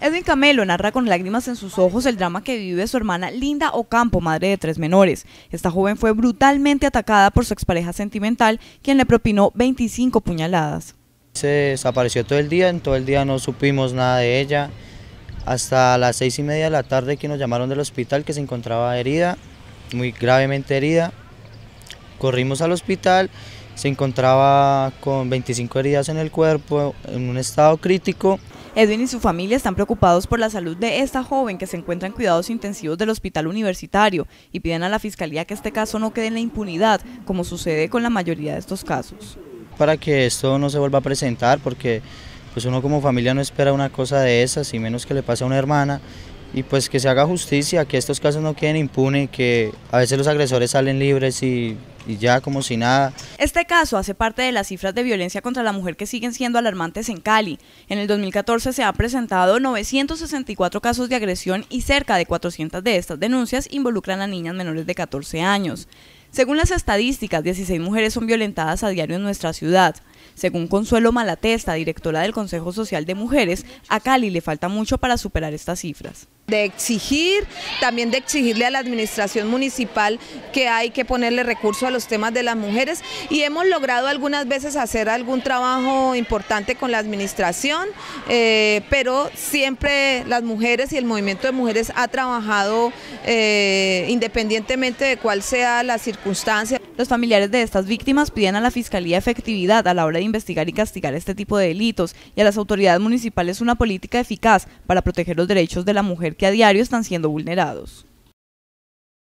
Edwin Camelo narra con lágrimas en sus ojos el drama que vive su hermana Linda Ocampo, madre de tres menores. Esta joven fue brutalmente atacada por su expareja sentimental, quien le propinó 25 puñaladas. Se desapareció todo el día, en todo el día no supimos nada de ella. Hasta las seis y media de la tarde que nos llamaron del hospital que se encontraba herida, muy gravemente herida. Corrimos al hospital, se encontraba con 25 heridas en el cuerpo, en un estado crítico. Edwin y su familia están preocupados por la salud de esta joven que se encuentra en cuidados intensivos del hospital universitario y piden a la fiscalía que este caso no quede en la impunidad, como sucede con la mayoría de estos casos. Para que esto no se vuelva a presentar, porque pues uno como familia no espera una cosa de esas, y menos que le pase a una hermana, y pues que se haga justicia, que estos casos no queden impunes, que a veces los agresores salen libres y, ya como si nada. Este caso hace parte de las cifras de violencia contra la mujer que siguen siendo alarmantes en Cali. En el 2014 se han presentado 964 casos de agresión y cerca de 400 de estas denuncias involucran a niñas menores de 14 años. Según las estadísticas, 16 mujeres son violentadas a diario en nuestra ciudad. Según Consuelo Malatesta, directora del Consejo Social de Mujeres, a Cali le falta mucho para superar estas cifras. De exigir, también de exigirle a la administración municipal que hay que ponerle recursos a los temas de las mujeres y hemos logrado algunas veces hacer algún trabajo importante con la administración, eh, pero siempre las mujeres y el movimiento de mujeres ha trabajado eh, independientemente de cuál sea la circunstancia. Los familiares de estas víctimas piden a la Fiscalía efectividad a la hora de investigar y castigar este tipo de delitos y a las autoridades municipales una política eficaz para proteger los derechos de la mujer que a diario están siendo vulnerados.